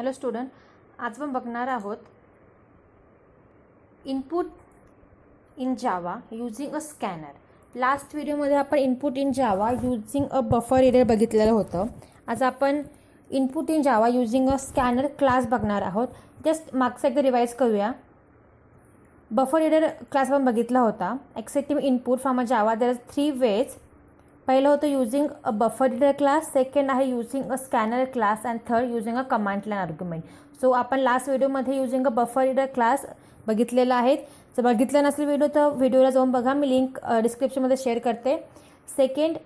hello student आज आपण बघणार आहोत input in Java using a scanner last व्हिडिओमध्ये आपण input in Java using a buffer एरियर बघितलेलं होतं आज आपण input in Java using a scanner class बघणार आहोत जस्ट मागचा एकदा रिवाईज करूया बफर एरियर क्लास आपण बघितला होता accepting input from a Java there three ways पहिलं होतं using a buffer reader class second आहे using a scanner class and third using a command line argument so आपण लास्ट व्हिडिओमध्ये using a buffer reader class बघितलेला आहे जर बघितलं नसेल व्हिडिओ तर व्हिडिओला जाऊन बघा मी लिंक डिस्क्रिप्शनमध्ये शेअर करते second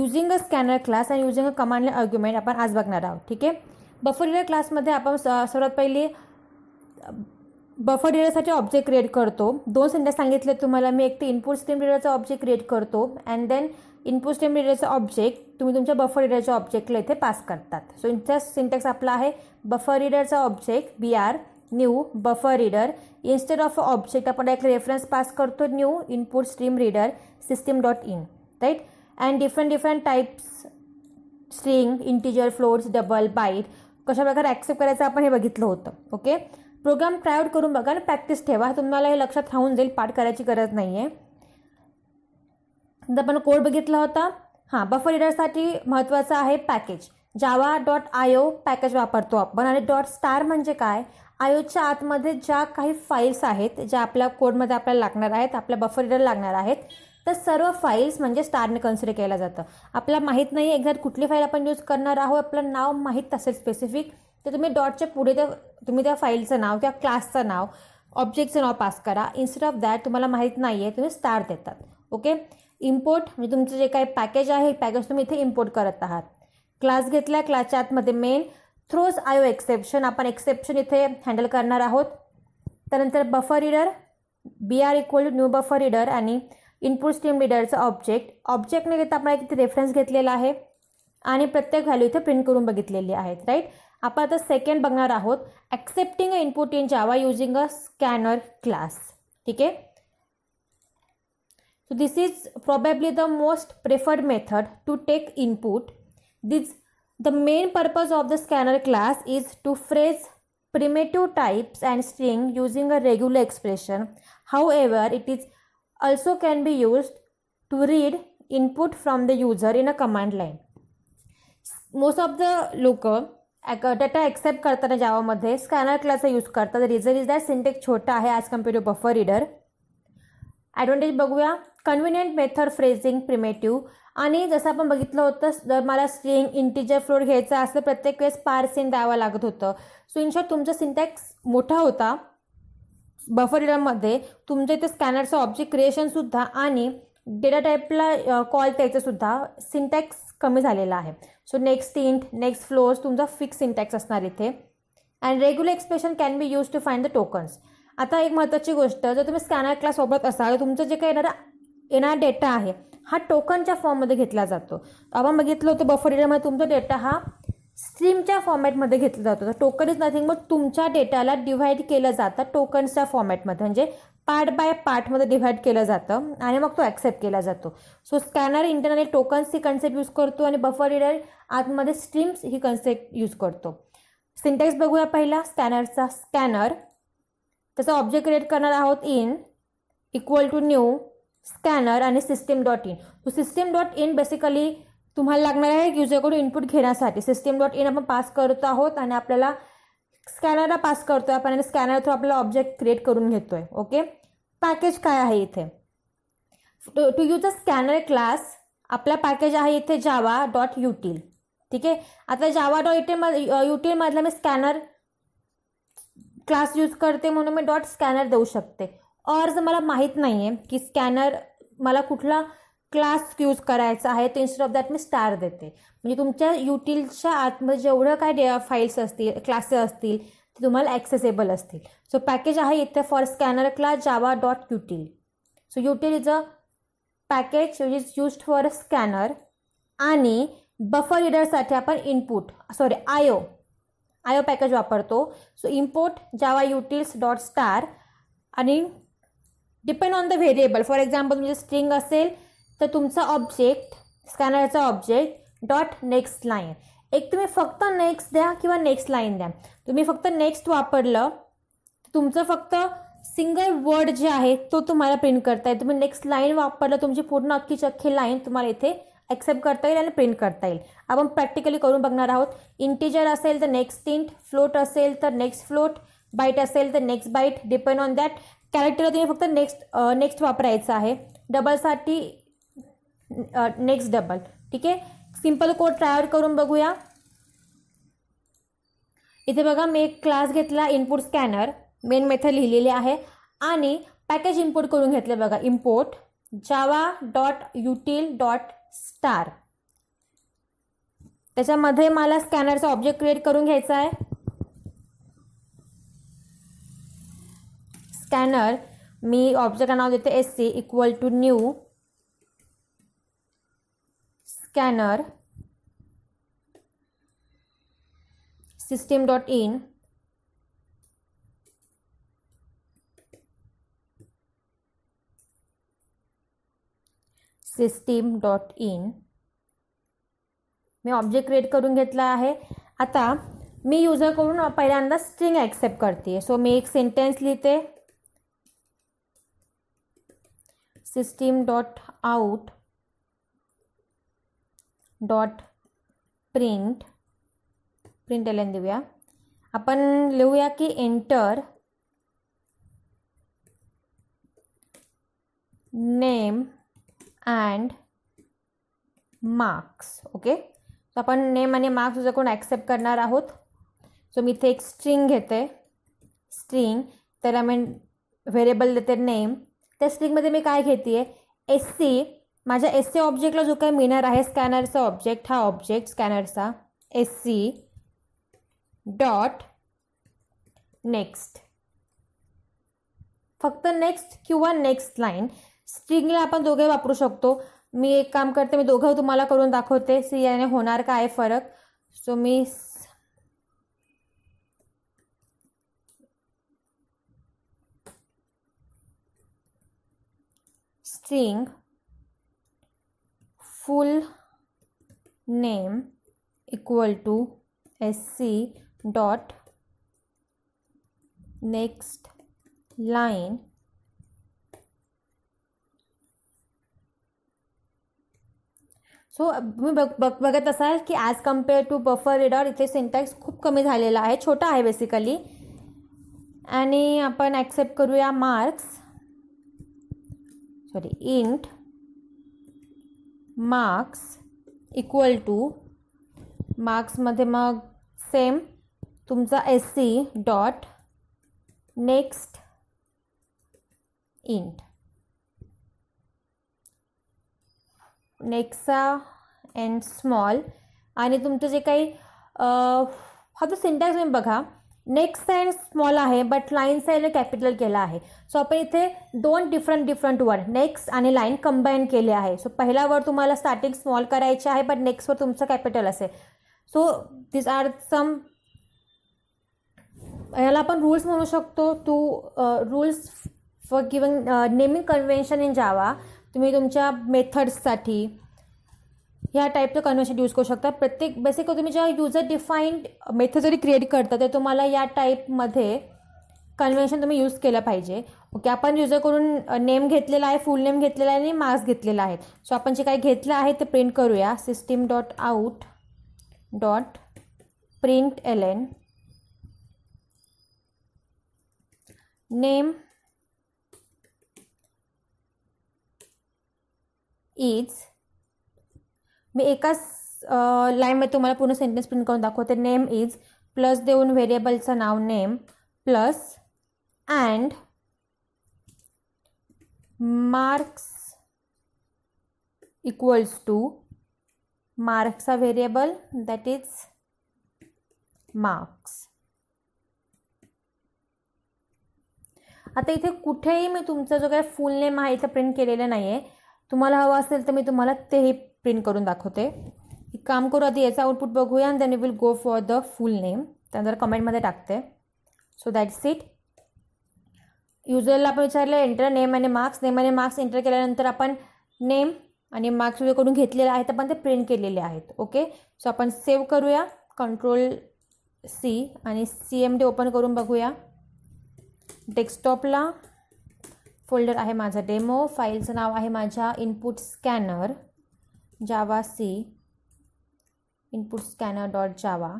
using a scanner class and using a command line argument आपण आज बघणार आहोत ठीक आहे बफर रिडर क्लासमध्ये आपण सर्वात पहिली बफर डिरेसाचे ऑब्जेक्ट क्रिएट करतो दोन संध्या सांगितले तुम्हाला मी एक ते इनपुट स्ट्रीम डिरेचा ऑब्जेक्ट क्रिएट करतो अँड देन इनपुट स्ट्रीम डिरेचा ऑब्जेक्ट तुम्ही तुमच्या बफर रिडरच्या ऑब्जेक्टला इथे पास करतात सो इथचा सिंटेक्स आपला आहे बफर रिडरचा object B R new buffer reader instead of object आपण एक रेफरन्स पास करतो new input stream reader system dot in right and different different types string integer floats double byte प्रकारे accept करायचं आपण हे बघितलं होतं ओके प्रोग्राम ट्रायआउट करून बघा आणि प्रॅक्टिस ठेवा तुम्हाला हे लक्षात राहून जाईल पाठ करायची गरज नाही आहे आपण कोड बघितला होता हां बफर इडरसाठी महत्त्वाचं आहे package Java dot IO package वापरतो आपण आणि डॉट स्टार म्हणजे काय आयोच्या आतमध्ये ज्या काही फाईल्स आहेत ज्या आपल्या कोडमध्ये आपल्याला लागणार आहेत आपल्या बफर इडर लागणार आहेत तर सर्व फाईल्स म्हणजे स्टारने कन्सिडर केलं जातं आपल्याला माहीत नाही एक्झॅक्ट कुठली फाईल आपण यूज करणार आहोत आपलं नाव माहीत असेल स्पेसिफिक तर तुम्ही डॉटच्या पुढे त्या तुम्ही त्या फाईलचं नाव किंवा क्लासचं नाव ऑब्जेक्टचं नाव पास करा इन्स्टेड ऑफ दॅट तुम्हाला माहीत नाही आहे तुम्ही स्टार देतात ओके इम्पोर्ट म्हणजे तुमचं जे काही पॅकेज आहे पॅकेज तुम्ही इथे इम्पोर्ट करत आहात क्लास घेतला क्लासच्या आतमध्ये मेन थ्रोज आयो एक्सेप्शन आपण एक्सेप्शन इथे हँडल करणार आहोत त्यानंतर buffer reader B R equal to new buffer reader आणि इनपुट स्ट्रीम रिडरचं ऑब्जेक्ट ऑब्जेक्ट घेता आपण इथे रेफरन्स घेतलेला आहे आणि प्रत्येक व्हॅल्यू इथे प्रिंट करून बघितलेली आहेत राईट आपण आता सेकंड बघणार आहोत accepting a input in Java using a scanner class ठीक आहे so this is probably the most preferred method to take input this the main purpose of the scanner class is to phrase primitive types and string using a regular expression however it is also can be used to read input from the user in a command line most of the looker data accept करताना जावामध्ये scanner क्लासचा use करतात reason is that syntax छोटा आहे as compare to buffer reader advantage बघूया convenient method phrasing primitive आणि जसं आपण बघितलं होतं जर मला स्ट्रिंग इंटीजर फ्लोर घ्यायचा असं प्रत्येक वेळेस सीन द्यावं लागत होतं सो इन शॉर्ट तुमचा सिंटॅक्स मोठा होता बफर रिडरमध्ये तुमच्या इथे स्कॅनरचं ऑब्जेक्ट क्रिएशनसुद्धा आणि डेटा टाईपला कॉल सुद्धा सिंटॅक्स कमी झालेला आहे so next int next floats तुमचा फिक्स इंटॅक्स असणार इथे and regular expression can be use to find the tokens आता एक महत्त्वाची गोष्ट जर तुम्ही स्कॅनर क्लास वापरत असाल तुमचं जे काही येणारा येणारा डेटा आहे हा टोकनच्या फॉर्ममध्ये घेतला जातो आपण बघितलं होतं बफर एरियामध्ये तुमचा डेटा हा स्ट्रीमच्या फॉर्मॅटमध्ये घेतला जातो तर टोकन इज नथिंग बट तुमच्या डेटाला डिव्हाइड केलं जातं टोकन्सच्या फॉर्मॅटमध्ये म्हणजे पार्ट बाय पार्टमध्ये डिव्हाइड केलं जातं आणि मग तो ॲक्सेप्ट केला जातो सो स्कॅनर इंटरनली टोकन्स ही कन्सेप्ट यूज करतो आणि बफर रिडर आतमध्ये स्ट्रीम्स ही कन्सेप्ट यूज करतो सिंटॅक्स बघूया पहिला स्कॅनरचा स्कॅनर त्याचा ऑब्जेक्ट क्रिएट करणार आहोत in equal to new scanner आणि system dot in so system dot in basically तुम्हाला लागणार आहे युजरकडून इनपुट घेण्यासाठी सिस्टीम डॉट इन आपण पास करत आहोत आणि आपल्याला स्कैनर पास करते आहे अपन स्कैनर थ्रू अपना ऑब्जेक्ट क्रिएट करूँ घेतो है ओके पैकेज का है इथे to use a scanner class अपना पैकेज है इथे जावा डॉट यूटील ठीक है आता जावा डॉट यूटील मधे मैं स्कैनर क्लास यूज करते म्हणून डॉट स्कैनर देते और जो मेरा महित नहीं है कि स्कैनर मेरा कुछ क्लास यूज करायचा आहे तो इन्स्टेड ऑफ दॅट मी स्टार देते म्हणजे तुमच्या युटीलच्या आतमध्ये जेवढं काय डे फाईल्स असतील क्लासेस असतील ते तुम्हाला ॲक्सेसेबल असतील सो पॅकेज आहे इथे for scanner class Java dot util so util is a package is use for a scanner आणि बफर रिडरसाठी आपण input sorry IO IO package वापरतो so import Java utils dot star आणि depend on the variable for example म्हणजे string असेल तर तुमचा object स्कॅनरचा ऑब्जेक्ट डॉट नेक्स्ट लाईन एक तुम्ही फक्त नेक्स्ट द्या किंवा नेक्स्ट लाईन द्या तुम्ही फक्त नेक्स्ट वापरलं तुमचं फक्त सिंगल वर्ड जे आहे तो तुम्हाला प्रिंट करता येईल तुम्ही नेक्स्ट लाईन वापरलं तुमची पूर्ण अख्खी चख्खी लाईन तुम्हाला इथे ॲक्सेप्ट करता येईल आणि प्रिंट करता येईल आपण प्रॅक्टिकली करून बघणार आहोत इंटीजर असेल तर नेक्स्ट इंट फ्लोट असेल तर नेक्स्ट फ्लोट बाईट असेल तर next byte depend on that कॅरेक्टरला तुम्ही फक्त नेक्स्ट नेक्स्ट वापरायचं आहे डबलसाठी नेक्स्ट डबल ठीक आहे सिम्पल कोड ट्रायवर करून बघूया इथे बघा मी एक क्लास घेतला इनपुट स्कॅनर मेन मेथड लिहिलेली आहे आणि पॅकेज इम्पोर्ट करून घेतलं बघा import Java dot util dot star त्याच्यामध्ये मला स्कॅनरचा ऑब्जेक्ट क्रिएट करून घ्यायचा आहे स्कॅनर मी ऑब्जेक्ट नाव देते S C equal to new scanner in system dot in मैं ऑब्जेक्ट क्रिएट करूँ आता मी कर पैयांदा स्ट्रिंग एक्सेप्ट करती है सो मैं एक सेंटेन्स लिखते system dot out dot print print L N देऊया आपण लिहूया की enter name and marks okay so आपण नेम आणि मार्क्स जर कोण ॲक्सेप्ट करणार आहोत सो मी इथे एक स्ट्रिंग घेते स्ट्रिंग त्याला मी व्हेरिएबल देते नेम त्या स्ट्रिंगमध्ये मी काय घेते एस सी माझ्या एस सी ऑब्जेक्टला जो काही मिळणार आहे स्कॅनरचा ऑब्जेक्ट हा ऑब्जेक्ट स्कॅनरचा एस सी डॉट नेक्स्ट फक्त नेक्स्ट किंवा नेक्स्ट लाईन स्ट्रिंगला आपण दोघे वापरू शकतो मी एक काम करते मी दोघं तुम्हाला करून दाखवते सी याने होणार काय फरक सो मी string full name equal to S C dot next line so तुम्ही बघ बघ बघत असाल की as compare to buffer reader इथे सिंटॅक्स खूप कमी झालेला आहे छोटा आहे बेसिकली आणि आपण ॲक्सेप्ट करूया marks sorry int marks equal to मार्क्समध्ये मग सेम तुमचा S C dot next int next and small आणि तुमचं जे काही हा तो सिंटॅक्स मी बघा नेक्स्ट साईन स्मॉल आहे बट लाईन साईन कॅपिटल केला आहे सो आपण इथे दोन डिफरंट डिफरंट वर्ड नेक्स्ट आणि लाईन कंबाईन केले आहे सो पहिला वर्ड तुम्हाला स्टार्टिंग स्मॉल करायचे आहे बट नेक्स्ट वर तुमचं कॅपिटल असेल सो दिस आर सम याला आपण रूल्स म्हणू शकतो two rules for giving naming convention in Java तुम्ही तुमच्या मेथड्ससाठी ह्या टाईपचं कन्व्हर्शन यूज करू शकता प्रत्येक बेसिक तुम्ही जेव्हा युजर डिफाईंड मेथड जरी क्रिएट करता तर तुम्हाला या टाईपमध्ये कन्व्हेन्शन तुम्ही यूज केलं पाहिजे ओके आपण करून नेम घेतलेला आहे फुल नेम घेतलेला आहे आणि मार्क्स घेतलेला आहे सो आपण जे काही घेतलं आहे ते प्रिंट करूया system dot out dot print L N name is मी एकाच लाईनमध्ये तुम्हाला पूर्ण सेंटेन्स प्रिंट करून दाखवते नेम इज प्लस देऊन व्हेरिएबलचं नाव name plus and marks equals to मार्क्सचा व्हेरिएबल दॅट इज मार्क्स आता इथे कुठेही मी तुमचा जो काही फुल नेम आहे इथं प्रिंट केलेलं नाही आहे तुम्हाला हवं असेल तर मी तुम्हाला तेही प्रिंट करून दाखवते एक काम करू आधी याचा आउटपुट बघूया and then will go for the full name त्यानंतर कमेंटमध्ये टाकते सो दॅट्स इट युजरला आपण विचारलं एंटर नेम आणि मार्क्स नेम आणि मार्क्स एंटर केल्यानंतर आपण नेम आणि मार्क्स करून घेतलेले आहेत आपण ते प्रिंट केलेले आहेत ओके सो आपण सेव्ह करूया कंट्रोल सी आणि सी एम डी ओपन करून बघूया डेस्कटॉपला फोल्डर आहे माझा डेमो फाईलचं नाव आहे माझ्या input scanner java C input scanner dot java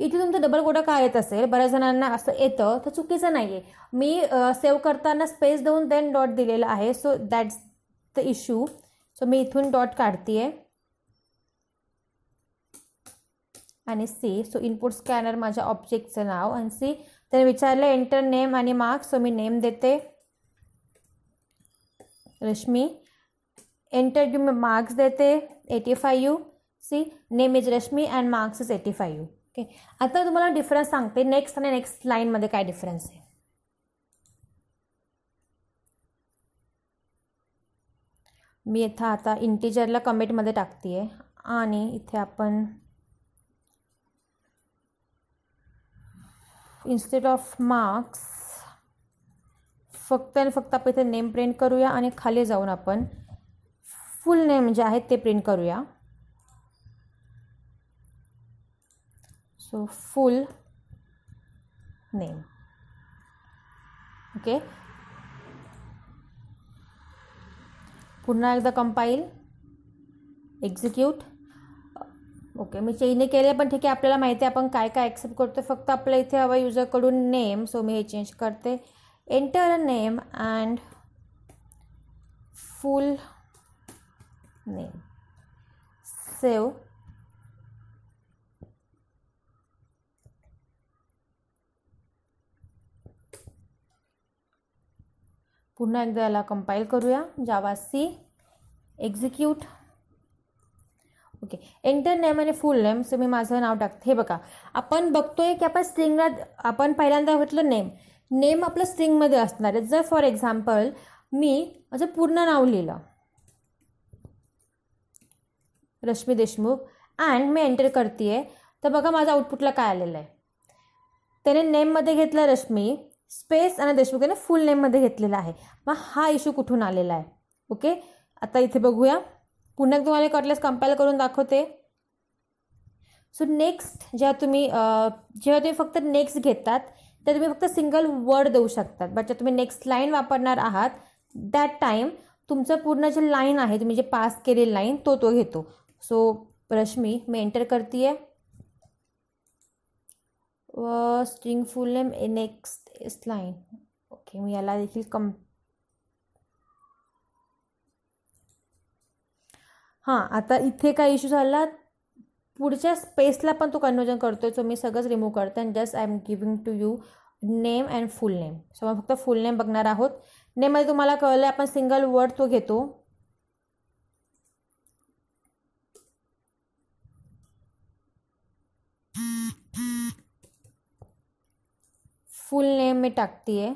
इथे तुमचं डबल कोटा काय येत असेल बऱ्याच जणांना असं येतं तर चुकीचं नाही आहे मी सेव्ह करताना स्पेस देऊन देन डॉट दिलेला आहे so that's the issue so मी इथून डॉट काढते आहे आणि सी सो इनपुट स्कॅनर माझ्या ऑब्जेक्टचं नाव आणि सी त्याने विचारलं एंटर नेम आणि मार्क्स सो मी नेम देते रश्मी इंटरव्यू में मार्क्स देते eighty you see name is Rashmi and marks is eighty five okay आता तुम्हाला डिफरन्स सांगते नेक्स्ट आणि नेक्स्ट लाईनमध्ये काय डिफरन्स आहे मी इथं आता इंटिजरला कमेंटमध्ये टाकते आहे आणि इथे आपण इन्स्टेड ऑफ मार्क्स फक्त आणि फक्त आपण इथे नेम प्रिंट करूया आणि खाली जाऊन आपण फुल नेम जे आहेत ते प्रिंट करूया सो फुल नेम ओके पुन्हा एकदा कंपाईल एक्झिक्यूट ओके मी चेंज केले पण ठीक आहे आपल्याला माहिती आहे आपण काय काय ॲक्सेप्ट करतो फक्त आपल्या इथे हवा युजरकडून नेम सो मी हे चेंज करते enter name and full name save पुन्हा एकदा याला कंपाईल करूया Java C execute okay enter name आणि फुल नेम सो मी माझं नाव टाकते हे बघा आपण बघतोय की आपण स्ट्रिंगला आपण पहिल्यांदा म्हटलं नेम नेम आपलं स्ट्रिंगमध्ये असणार आहे जर फॉर एक्झाम्पल मी माझं पूर्ण नाव लिहिलं रश्मी देशमुख अँड मी एंटर करते आहे तर बघा माझा आउटपुटला काय आलेलं आहे त्याने नेममध्ये घेतलं रश्मी स्पेस आणि देशमुख याने फुल नेममध्ये घेतलेला आहे मग हा इश्यू कुठून आलेला आहे ओके आता इथे बघूया पुन्हा तुम्हाला कॉटलेस कंपेअर करून दाखवते सो नेक्स्ट जेव्हा तुम्ही जेव्हा तुम्ही फक्त नेक्स्ट घेतात तर तुम्ही फक्त सिंगल वर्ड देऊ शकतात बट जेव्हा तुम्ही नेक्स्ट लाईन वापरणार आहात दॅट टाईम तुमचं पूर्ण जे लाईन आहे तुम्ही जे पास केलेली लाईन तो तो घेतो सो रश्मि में एंटर करती है व string full name next is okay मी याला देखील कम हां आता इथे काय इशू झाला पुढच्या स्पेसला पण तो कन्वर्जन करतोय सो मी सगळंच रिमूव्ह करते and just I am giving to you name and full name so आपण फक्त फुल नेम बघणार आहोत नेममध्ये तुम्हाला कळलं आपण सिंगल वर्ड तो घेतो फुल नेम मी टाकते आहे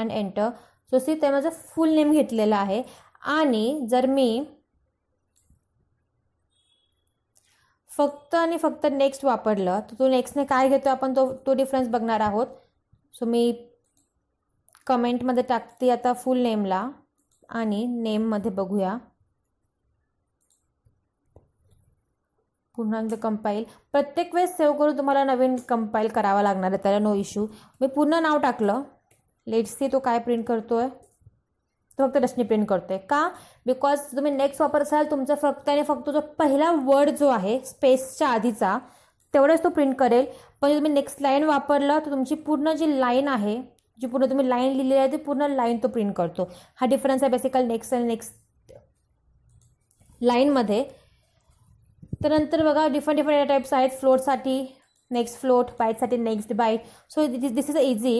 अँड एंटर सो सी ते माझं फुल नेम घेतलेला आहे आणि जर मी फक्त आणि फक्त नेक्स्ट वापरलं तर तो नेक्स्टने काय घेतो आपण तो तो डिफरन्स बघणार आहोत सो मी कमेंटमध्ये टाकते आता फुल नेमला आणि नेममध्ये बघूया पुन्हा एकदा कंपाईल प्रत्येक वेळेस सेव्ह करून तुम्हाला नवीन कंपाईल करावा लागणार आहे त्याला नो इश्यू मी पूर्ण नाव टाकलं सी तो काय प्रिंट करतो आहे तो फक्त डस्टनी प्रिंट करतो आहे का बिकॉज तुम्ही नेक्स्ट वापरसाल तुमचा फक्त आणि फक्त जो पहिला वर्ड जो आहे स्पेसच्या आधीचा तेवढंच तो प्रिंट करेल पण तुम्ही नेक्स्ट लाईन वापरलं तर तुमची पूर्ण जी लाईन आहे जी पूर्ण तुम्ही लाईन लिहिलेली आहे ती पूर्ण लाईन तो प्रिंट करतो हा डिफरन्स आहे बेसिकल नेक्स्ट आणि नेक्स्ट लाईनमध्ये त्यानंतर बघा डिफरंट डिफरंट टाईप्स आहेत फ्लोटसाठी नेक्स्ट फ्लोट बाईटसाठी next byte so this this is easy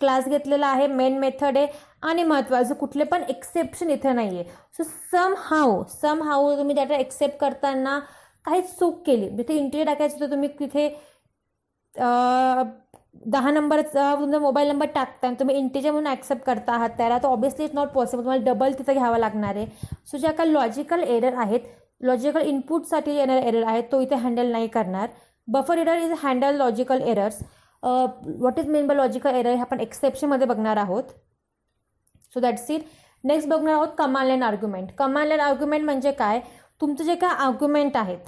class घेतलेला आहे मेन मेथड आहे आणि महत्त्वाचं कुठले पण एक्सेप्शन इथं नाही आहे so somehow somehow तुम्ही त्याला एक्सेप्ट करताना काही चूक केली जिथे इंटरव्ह्यू टाकायचं तर तुम्ही तिथे दहा नंबरचा तुमचा मोबाईल नंबर टाकता आणि तुम्ही इंटीजर म्हणून ॲक्सेप्ट करता आहात त्याला तर ऑब्विस्ली इट्स नॉट पॉसिबल तुम्हाला डबल तिथं घ्यावं लागणार आहे सो ज्या काही लॉजिकल एरर आहेत लॉजिकल इनपुटसाठी येणार एरर आहे तो इथे हँडल नाही करणार buffer error is handle logical errors what is main by logical error हे आपण एक्सेप्शनमध्ये बघणार आहोत सो दॅट्स इट नेक्स्ट बघणार आहोत command line argument command line argument म्हणजे काय तुमचं जे काय आर्ग्युमेंट आहेत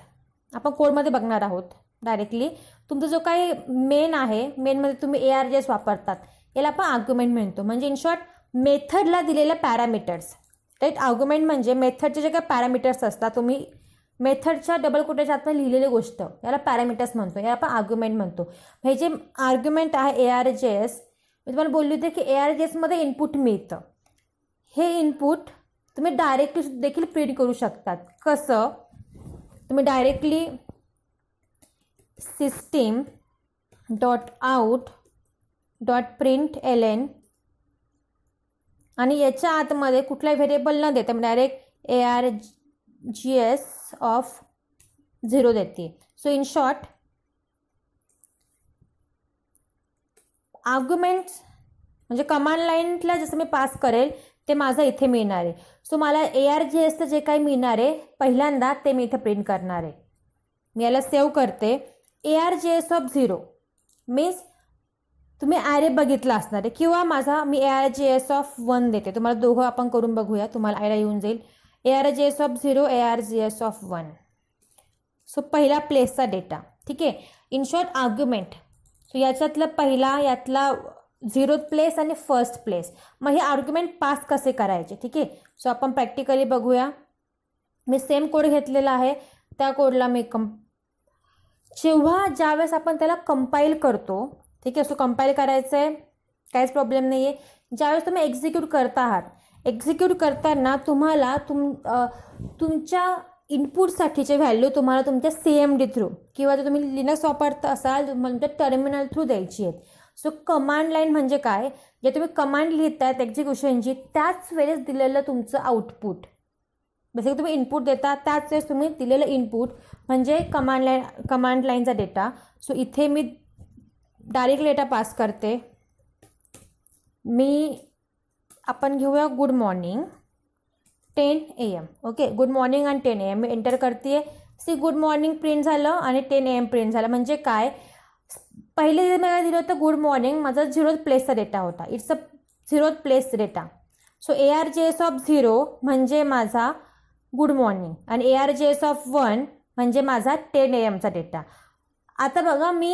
आपण कोडमध्ये बघणार आहोत डायरेक्टली तुमचं जो काही मेन आहे मेनमध्ये तुम्ही ए आर जेस वापरतात याला आपण आर्ग्युमेंट म्हणतो म्हणजे इन शॉर्ट मेथडला दिलेल्या पॅरामीटर्स डेट आर्ग्युमेंट म्हणजे मेथडचे जे काही पॅरामीटर्स असतात तुम्ही मेथडच्या डबल कोटेच्या आतमध्ये लिहिलेली गोष्ट याला पॅरामीटर्स म्हणतो याला आपण आर्ग्युमेंट म्हणतो हे जे आर्ग्युमेंट आहे ए आर जे एस मी तुम्हाला बोलली होती की ए आर जे एसमध्ये इनपुट मिळतं हे इनपुट तुम्ही डायरेक्टली देखील प्रिंट करू शकतात कसं तुम्ही directly system dot out dot print L N आणि याच्या आतमध्ये कुठलाही व्हेरिएबल न देते मी direct A R G S of zero देते सो इन शॉर्ट आर्ग्युमेंट्स म्हणजे कमांड लाईनला जसं मी पास करेल ते माझं इथे मिळणार आहे सो मला ए आर जी एसचं जे काही मिळणार आहे पहिल्यांदा ते मी इथे प्रिंट करणार आहे मी याला सेव्ह करते A R G S of zero means तुम्ही ॲरे बघितला असणार आहे किंवा माझा मी A R J S of one देते तुम्हाला दोघं आपण करून बघूया तुम्हाला आयला येऊन जाईल A R J S of zero A R J S of one so पहिला प्लेसचा डेटा ठीक आहे इन शॉर्ट आर्ग्युमेंट सो याच्यातला पहिला यातला झिरो प्लेस आणि फर्स्ट प्लेस मग हे आर्ग्युमेंट पास कसे करायचे ठीक आहे सो आपण प्रॅक्टिकली बघूया मी सेम कोड घेतलेला आहे त्या कोडला मी कम जेव्हा ज्यावेळेस आपण त्याला कंपाईल करतो ठीक आहे सो कंपाईल करायचं आहे काहीच प्रॉब्लेम नाही आहे ज्यावेळेस तुम्ही एक्झिक्यूट करता आहात एक्झिक्यूट करताना तुम्हाला तुम तुमच्या इनपुटसाठीचे व्हॅल्यू तुम्हाला तुमच्या सी एम डी थ्रू किंवा जर तुम्ही लिनक्स वापरता असाल तुमच्या टर्मिनल थ्रू द्यायची आहेत सो कमांड लाईन म्हणजे काय जे तुम्ही कमांड लिहितात एक्झिक्युशनची त्याच वेळेस दिलेलं तुमचं आउटपुट बेसिकली तुम्ही इनपुट देता त्याच वेळेस तुम्ही दिलेलं इनपुट म्हणजे कमांड लाईन कमांड लाईनचा डेटा सो इथे मी डायरेक्ट लेटा पास करते मी आपण घेऊया good morning ten A M okay good morning आणि टेन ए एम मी एंटर करते सी गुड मॉर्निंग प्रिंट झालं आणि टेन ए एम प्रिंट झालं म्हणजे काय पहिले जे मला दिलं होतं गुड मॉर्निंग माझा झिरोथ प्लेसचा डेटा होता it's a zero place data so A R J S of zero म्हणजे माझा गुड मॉर्निंग आणि A R J S of one म्हणजे माझा टेन ए एमचा डेटा आता बघा मी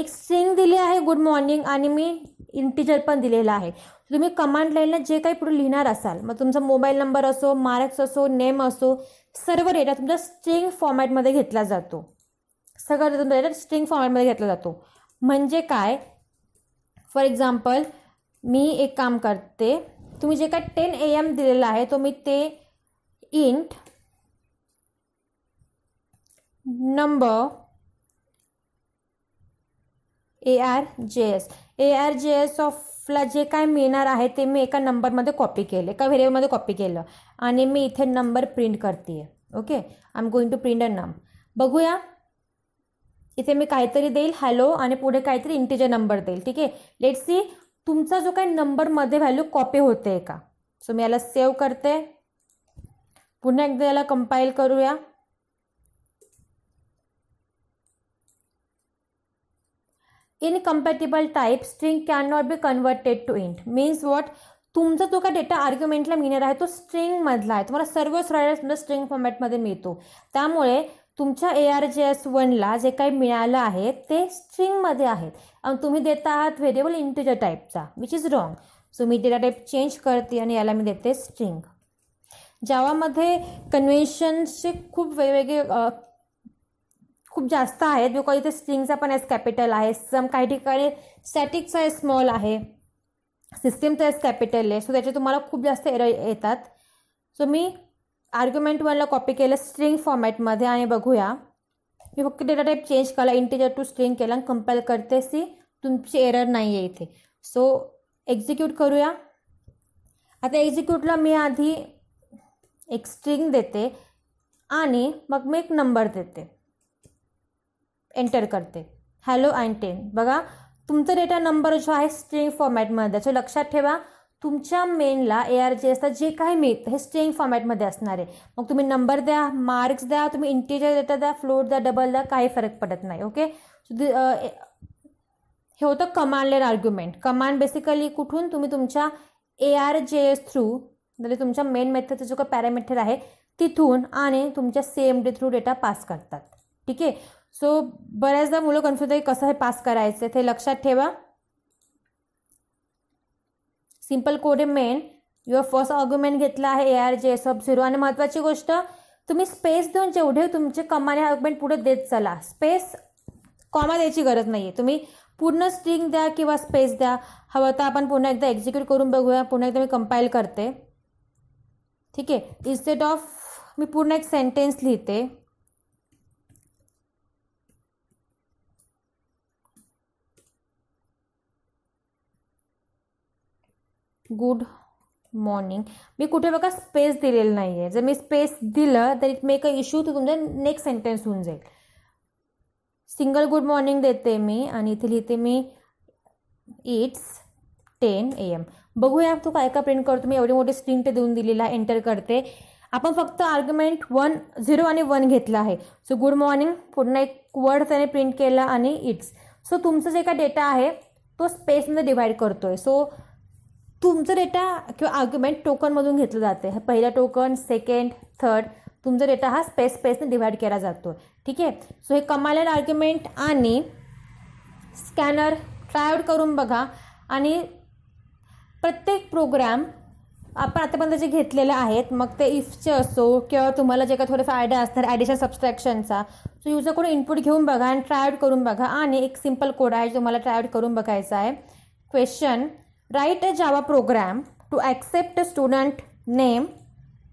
एक स्ट्रिंग दिली आहे गुड मॉर्निंग आणि मी इंटीजर पण दिलेला आहे तुम्ही कमांड लाईनला जे काही पुढे लिहिणार असाल मग तुमचा मोबाईल नंबर असो मार्क्स असो नेम असो सर्व डेटा तुमचा स्ट्रिंग फॉर्मॅटमध्ये घेतला जातो सगळं तुमचा डेटा स्ट्रिंग फॉर्मॅटमध्ये घेतला जातो म्हणजे काय फॉर एक्झाम्पल मी एक काम करते तुम्ही जे काय टेन ए एम दिलेला आहे तो मी ते int number A R J S A R J S ऑफला जे काय मिळणार आहे ते मी एका नंबरमध्ये कॉपी केलं एका व्हेरिएबलमध्ये कॉपी केलं आणि मी इथे नंबर प्रिंट करते okay I am going to print a num बघूया इथे मी काहीतरी देईल हॅलो आणि पुढे काहीतरी इंटीजर नंबर देईल ठीक आहे लेट सी तुमचा जो काही नंबरमध्ये व्हॅल्यू कॉपी होते का सो मी याला सेव्ह करते पुन्हा एकदा याला कंपाईल करूया incompatible type string can not be converted to int means what तुमचा जो काय डेटा आर्ग्युमेंटला मिळणार आहे तो स्ट्रिंगमधला आहे तुम्हाला सर्वच रायडर स्ट्रिंग फॉर्मॅटमध्ये मिळतो त्यामुळे तुमच्या ए आर जे एस वनला जे काही मिळालं आहे ते स्ट्रिंगमध्ये आहेत आणि तुम्ही देत आहात व्हेरिएबल इंटिजर टाईपचा विच इज रॉंग सो मी डेटा टाईप चेंज करते आणि याला मी देते स्ट्रिंग जावामध्ये कन्व्हेन्शनचे खूप वेगवेगळे खूप जास्त आहेत बिकॉज इथे स्ट्रिंगचा पण एस कॅपिटल आहे सम काही ठिकाणी स्टॅटिकचा एस स्मॉल आहे सिस्टीमचा एस कॅपिटल आहे सो त्याचे तुम्हाला खूप जास्त एरर येतात सो मी आर्ग्युमेंट वनला कॉपी केलं स्ट्रिंग फॉर्मॅटमध्ये आणि बघूया मी फक्त डेटा टाईप चेंज केला इंटेजर टू स्ट्रिंग केला आणि कम्पेअर करते सी तुमची एरर नाही आहे इथे सो एक्झिक्यूट करूया आता एक्झिक्यूटला मी आधी एक स्ट्रिंग देते आणि मग मी एक नंबर देते एंटर करते हॅलो अँड टेन बघा तुमचा डेटा नंबर जो आहे स्ट्रिंग फॉर्मॅटमध्ये सो लक्षात ठेवा तुमच्या मेनला ए आर जे असतात जे काही मिळतं हे स्ट्रिंग फॉर्मॅटमध्ये असणार आहे मग तुम्ही नंबर द्या मार्क्स द्या तुम्ही इंटेरियर डेटा द्या फ्लोट द्या डबल द्या काही फरक पडत नाही ओके हे होतं command line argument command basically कुठून तुम्ही तुमच्या A R J S through म्हणजे तुमच्या मेन मेथडचा जो का पॅरामीटर आहे तिथून आणि तुमच्या same day through data pass करतात ठीक आहे सो बऱ्याचदा मुलं कन्फ्युज आहे कसं हे पास करायचं ते लक्षात ठेवा simple code main your first argument घेतला आहे ए आर जे सब झिरो आणि महत्त्वाची गोष्ट तुम्ही स्पेस देऊन जेवढे तुमचे कमाने आर्ग्युमेंट पुढे देत चला स्पेस कॉमा द्यायची गरज नाही आहे तुम्ही पूर्ण स्ट्रिंग द्या किंवा स्पेस द्या हवं तर आपण पुन्हा एकदा एक्झिक्यूट करून बघूया पुन्हा एकदा मी कंपाईल करते ठीक आहे इन्स्टेड ऑफ मी पूर्ण एक सेंटेन्स लिहिते गुड मॉर्निंग मी कुठे बघा स्पेस दिलेलं नाही आहे जर मी स्पेस दिलं तर इट मेक अ इश्यू तर तुमचं नेक्स्ट सेंटेन्स होऊन जाईल सिंगल गुड मॉर्निंग देते मी आणि इथे लिहिते मी इट्स टेन ए एम बघूया तू काय काय प्रिंट करतो मी एवढे मोठे स्ट्रिंग ते देऊन दिलेला एंटर करते आपण फक्त आर्ग्युमेंट वन झिरो आणि वन घेतला आहे सो गुड मॉर्निंग पुन्हा एक वर्ड त्याने प्रिंट केला आणि इट्स सो तुमचं जे काय डेटा आहे तो स्पेसमध्ये डिवाईड करतो आहे सो तुमचं डेटा किंवा आर्ग्युमेंट टोकनमधून घेतलं जाते हे पहिलं टोकन सेकंड थर्ड तुमचा डेटा हा स्पेस स्पेसने डिवाईड केला जातो ठीक आहे सो हे कमालेल आर्ग्युमेंट आणि स्कॅनर ट्रायआउट करून बघा आणि प्रत्येक प्रोग्राम आपण आतापर्यंत जे घेतलेले आहेत मग ते इफचे असो किंवा तुम्हाला जे काही थोडेफार आयडिया असणार ॲडिशनल सबस्ट्रॅक्शनचा सो युजरकडून इनपुट घेऊन बघा आणि ट्रायआउट करून बघा आणि एक सिम्पल कोड आहे जो तुम्हाला ट्रायआउट करून बघायचा आहे question write a Java program to accept student name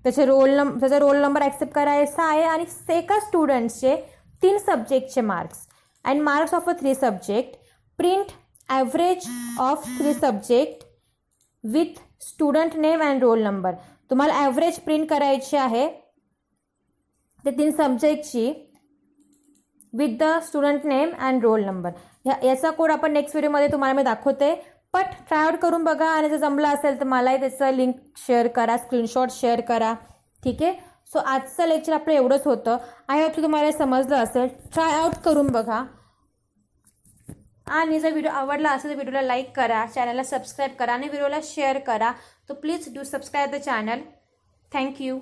त्याचे रोल नंबर त्याचा रोल नंबर ॲक्सेप्ट करायचा आहे आणि एका स्टुडंट्सचे तीन सब्जेक्टचे marks and marks of a three subject print average of three subject with student name and roll number तुम्हाला ॲव्हरेज प्रिंट करायची आहे ते तीन सब्जेक्टची with the student name and roll number ह्या याचा कोड आपण नेक्स्ट व्हिडिओमध्ये तुम्हाला मी दाखवते ट्राय आउट करून बघा आणि जर जमलं असेल तर मलाही त्याचं लिंक शेअर करा स्क्रीनशॉट शेअर करा ठीक आहे सो आजचं लेक्चर आपलं एवढंच होतं आय होप तुम्हाला समजलं असेल ट्राय आउट करून बघा आणि जर व्हिडिओ आवडला असेल तर व्हिडिओला लाईक करा चॅनलला सबस्क्राईब करा आणि व्हिडिओला शेअर करा तो please do subscribe the channel thank you